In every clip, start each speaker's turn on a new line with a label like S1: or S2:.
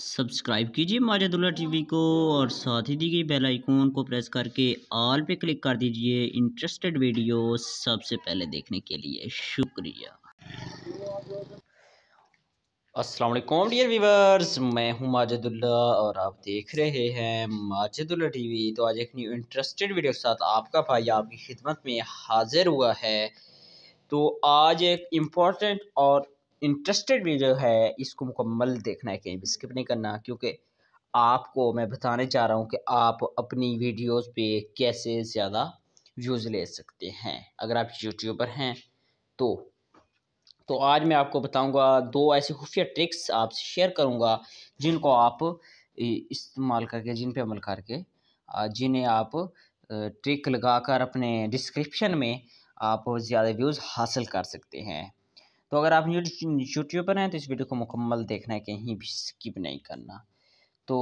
S1: subscribe कीजिए माजदुल्ला TV को और साथ ही दी गई बेल आइकॉन को प्रेस करके ऑल पे क्लिक कर दीजिए इंटरेस्टेड वीडियो सबसे पहले देखने के लिए शुक्रिया असलकुम डियर व्यूवर्स मैं हूं माजदुल्ला और आप देख रहे हैं माजदुल्ला टीवी तो आज एक न्यू इंटरेस्टेड वीडियो के साथ आपका भाई आपकी खिदमत में हाजिर हुआ है तो आज एक इम्पॉर्टेंट और इंटरेस्टेड वीडियो है इसको मुकम्मल देखना है कहीं भी स्किप नहीं करना क्योंकि आपको मैं बताने जा रहा हूँ कि आप अपनी वीडियोस पे कैसे ज़्यादा व्यूज़ ले सकते हैं अगर आप यूट्यूबर हैं तो तो आज मैं आपको बताऊंगा दो ऐसी खुफिया ट्रिक्स आपसे शेयर करूंगा जिनको आप इस्तेमाल करके जिन पे अमल करके जिन्हें आप ट्रिक लगाकर अपने डिस्क्रिप्शन में आप ज़्यादा व्यूज़ हासिल कर सकते हैं तो अगर आप यूट्यूब पर हैं तो इस वीडियो को मुकम्मल देखना है कहीं भी स्किप नहीं करना तो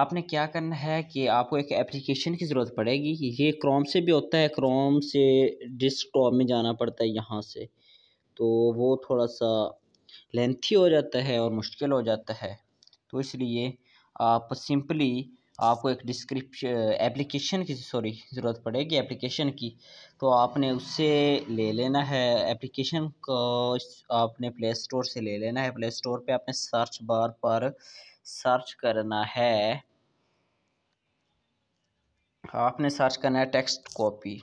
S1: आपने क्या करना है कि आपको एक एप्लीकेशन की ज़रूरत पड़ेगी ये क्रोम से भी होता है क्रोम से डिस्कटॉप में जाना पड़ता है यहाँ से तो वो थोड़ा सा लेंथी हो जाता है और मुश्किल हो जाता है तो इसलिए आप सिंपली आपको एक डिस्क्रिप्शन एप्लीकेशन की सॉरी ज़रूरत पड़ेगी एप्लीकेशन की तो आपने उससे ले लेना है एप्लीकेशन को आपने प्ले स्टोर से ले लेना है प्ले स्टोर पे आपने सर्च बार पर सर्च करना है आपने सर्च करना है text copy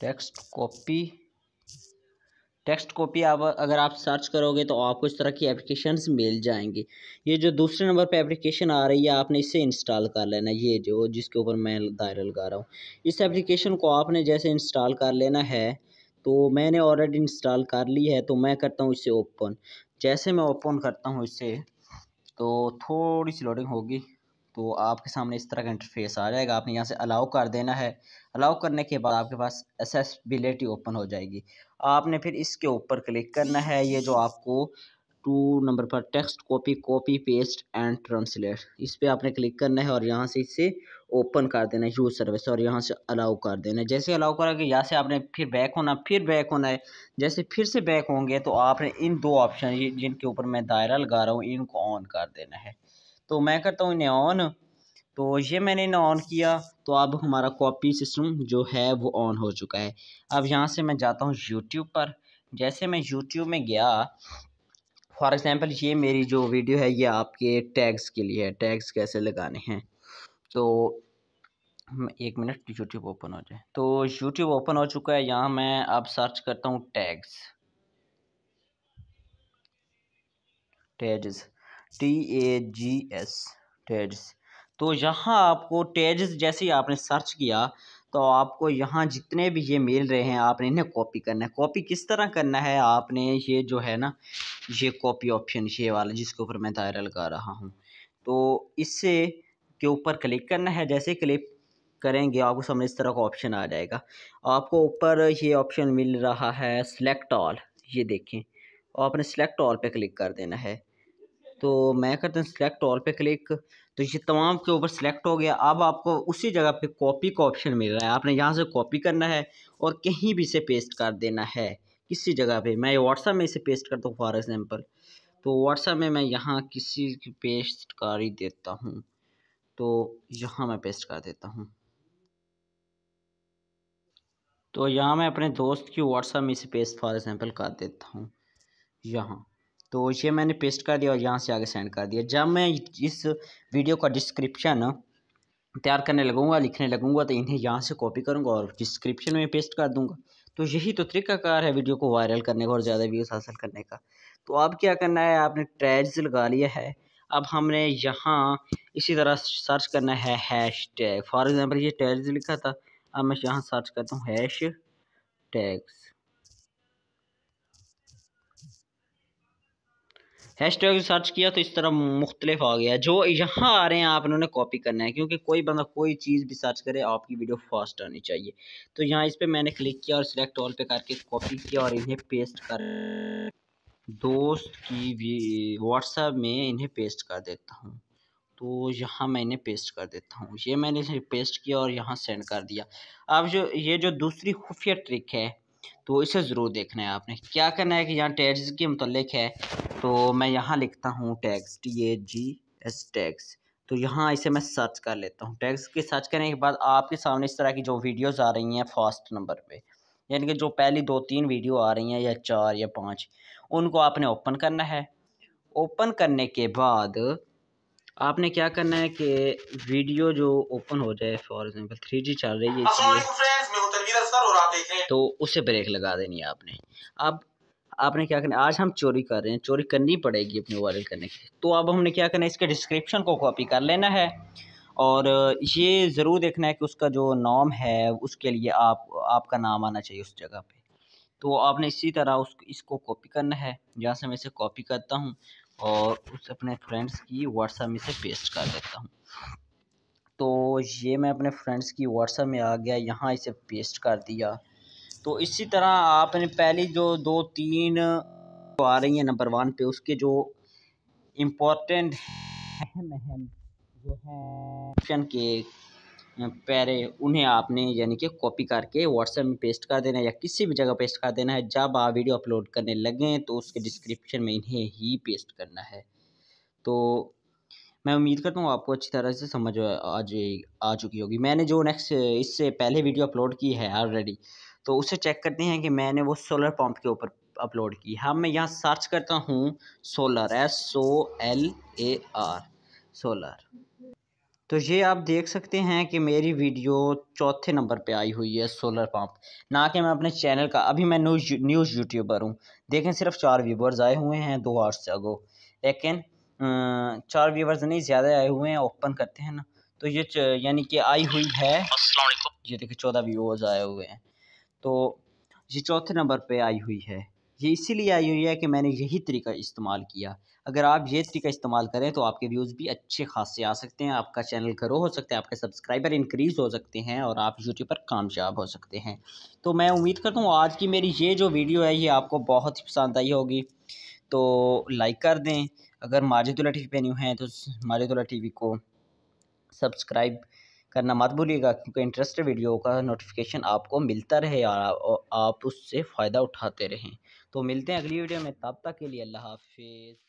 S1: text copy text copy आप अगर आप सर्च करोगे तो आपको इस तरह की एप्लीकेशन मिल जाएंगी ये जो दूसरे नंबर पे एप्लीकेशन आ रही है आपने इसे इंस्टॉल कर लेना ये जो जिसके ऊपर मैं दायरा लगा रहा हूँ इस एप्लीकेशन को आपने जैसे इंस्टॉल कर लेना है तो मैंने ऑलरेडी इंस्टॉल कर ली है तो मैं करता हूँ इसे ओपन जैसे मैं ओपन करता हूँ इसे तो थोड़ी सी लोडिंग होगी तो आपके सामने इस तरह का इंटरफेस आ जाएगा आपने यहाँ से अलाउ कर देना है अलाउ करने के बाद आपके पास एसेसबिलिटी ओपन हो जाएगी आपने फिर इसके ऊपर क्लिक करना है ये जो आपको टू नंबर पर text copy copy paste and translate इस पर आपने क्लिक करना है और यहाँ से इसे ओपन कर देना है यूज सर्विस और यहाँ से अलाउ कर देना है जैसे अलाउ करा यहाँ से आपने फिर बैक होना फिर बैक होना है जैसे फिर से बैक होंगे तो आपने इन दो ऑप्शन जिनके ऊपर मैं दायरा लगा रहा हूँ इनको ऑन कर देना है तो मैं करता हूँ इन्हें ऑन तो ये मैंने इन्हें ऑन किया तो अब हमारा कॉपी सिस्टम जो है वो ऑन हो चुका है अब यहाँ से मैं जाता हूँ यूट्यूब पर जैसे मैं यूट्यूब में गया फॉर एग्ज़ाम्पल ये मेरी जो वीडियो है ये आपके टैग्स के लिए है टैग्स कैसे लगाने हैं तो एक मिनट यूट्यूब ओपन हो जाए तो यूट्यूब ओपन हो चुका है यहाँ मैं अब सर्च करता हूँ tags tags T A G S tags तो यहाँ आपको टेड्स जैसे ही आपने सर्च किया तो आपको यहाँ जितने भी ये मिल रहे हैं आपने इन्हें कॉपी करना है कॉपी किस तरह करना है आपने ये जो है ना ये कॉपी ऑप्शन ये वाला जिसके ऊपर मैं दायरा लगा रहा हूँ तो इससे के ऊपर क्लिक करना है जैसे क्लिक करेंगे आपको सामने इस तरह का ऑप्शन आ जाएगा आपको ऊपर ये ऑप्शन मिल रहा है सिलेक्ट ऑल ये देखें आपने सेलेक्ट ऑल पे क्लिक कर देना है तो मैं करते हैं सिलेक्ट और पे क्लिक तो ये तमाम के ऊपर सेलेक्ट हो गया अब आपको उसी जगह पे कॉपी का ऑप्शन मिल रहा है आपने यहाँ से कॉपी करना है और कहीं भी इसे पेस्ट कर देना है किसी जगह पे मैं व्हाट्सअप में इसे पेस्ट करता हूँ फॉर एग्ज़ाम्पल तो व्हाट्सअप में मैं यहाँ किसी की पेस्ट कर ही देता हूँ तो यहाँ मैं पेस्ट कर देता हूँ तो यहाँ मैं अपने दोस्त की व्हाट्सअप में इसे पेस्ट फॉर एग्ज़ाम्पल कर देता हूँ यहाँ तो ये मैंने पेस्ट कर दिया और यहाँ से आगे सेंड कर दिया जब मैं इस वीडियो का डिस्क्रिप्शन तैयार करने लगूंगा लिखने लगूंगा तो इन्हें यहाँ से कॉपी करूंगा और डिस्क्रिप्शन में पेस्ट कर दूंगा तो यही तो तरीकाकार है वीडियो को वायरल करने का और ज़्यादा व्यूज़ हासिल करने का तो अब क्या करना है आपने ट्रैज लगा लिया है अब हमने यहाँ इसी तरह सर्च करना है हैश टैग फॉर एग्ज़ाम्पल ये टैग्स लिखा था अब मैं यहाँ सर्च करता हूँ hashtags hashtag search किया तो इस तरह मुख्तलिफ आ गया जो यहाँ आ रहे हैं आप उन्होंने कॉपी करना है क्योंकि कोई बंदा कोई चीज़ भी सर्च करे आपकी वीडियो फास्ट आनी चाहिए तो यहाँ इस पर मैंने क्लिक किया और सिलेक्ट ऑल पे करके कॉपी किया और इन्हें पेस्ट कर दोस्त की व्हाट्सएप में इन्हें पेस्ट कर देता हूँ तो यहाँ मैं इन्हें पेस्ट कर देता हूँ ये मैंने इसे पेस्ट किया और यहाँ सेंड कर दिया अब जो ये जो दूसरी खुफिया ट्रिक है तो इसे ज़रूर देखना है आपने क्या करना है कि यहाँ टैग्स के मतलब है तो मैं यहाँ लिखता हूँ tags T A G S tags तो यहाँ इसे मैं सर्च कर लेता हूँ टैक्स के सर्च करने के बाद आपके सामने इस तरह की जो वीडियोज़ आ रही हैं फास्ट नंबर पर यानी कि जो पहली दो तीन वीडियो आ रही हैं या चार या पाँच उनको आपने ओपन करना है ओपन करने के बाद आपने क्या करना है कि वीडियो जो ओपन हो जाए फॉर एग्जांपल थ्री जी चल रही है तो उसे ब्रेक लगा देनी है आपने अब आपने क्या करना आज हम चोरी कर रहे हैं चोरी करनी पड़ेगी अपने वायरल करने की तो अब हमने क्या करना है इसके डिस्क्रिप्शन को कॉपी कर लेना है और ये ज़रूर देखना है कि उसका जो नाम है उसके लिए आप आपका नाम आना चाहिए उस जगह पे तो आपने इसी तरह उस इसको कॉपी करना है यहाँ से मैं इसे कॉपी करता हूँ और उस अपने फ्रेंड्स की व्हाट्सएप में से पेस्ट कर देता हूँ तो ये मैं अपने फ्रेंड्स की व्हाट्सएप में आ गया यहाँ इसे पेस्ट कर दिया तो इसी तरह आपने पहली जो दो तीन तो आ रही है नंबर वन पे उसके जो इम्पोर्टेंट अहम अहम जो हैं ऑप्शन के पैरे उन्हें आपने यानी कि कॉपी करके व्हाट्सएप में पेस्ट कर देना है या किसी भी जगह पेस्ट कर देना है जब आप वीडियो अपलोड करने लगें तो उसके डिस्क्रिप्शन में इन्हें ही पेस्ट करना है तो मैं उम्मीद करता हूँ आपको अच्छी तरह से समझ आज आ चुकी होगी मैंने जो नेक्स्ट इससे पहले वीडियो अपलोड की है ऑलरेडी तो उसे चेक करते हैं कि मैंने वो सोलर पम्प के ऊपर अपलोड की हाँ मैं यहाँ सर्च करता हूँ solar S O L A R solar तो ये आप देख सकते हैं कि मेरी वीडियो चौथे नंबर पे आई हुई है सोलर पंप ना कि मैं अपने चैनल का अभी मैं न्यूज न्यूज़ यूट्यूबर हूँ देखें सिर्फ चार व्यूवर्स आए हुए हैं दो आठ से अगो लेकिन चार व्यूवर्स नहीं ज़्यादा आए हुए हैं ओपन करते हैं ना तो ये यानी कि आई हुई है ये देखिए चौदह व्यूवर्स आए हुए हैं तो ये चौथे नंबर पे आई हुई है ये इसीलिए आई हुई है कि मैंने यही तरीका इस्तेमाल किया अगर आप ये तरीका इस्तेमाल करें तो आपके व्यूज़ भी अच्छे खासे आ सकते हैं आपका चैनल ग्रो हो सकता है आपके सब्सक्राइबर इंक्रीज़ हो सकते हैं और आप यूट्यूब पर कामयाब हो सकते हैं तो मैं उम्मीद करता हूँ आज की मेरी ये जो वीडियो है ये आपको बहुत ही पसंद आई होगी तो लाइक कर दें अगर माजिदुल्ला टी वी पर न्यू हैं तो माजिदुल्ला टी वी को सब्सक्राइब करना मत भूलिएगा क्योंकि इंटरेस्टेड वीडियो का नोटिफिकेशन आपको मिलता रहे और आप उससे फ़ायदा उठाते रहें तो मिलते हैं अगली वीडियो में तब तक के लिए अल्लाह हाफिज़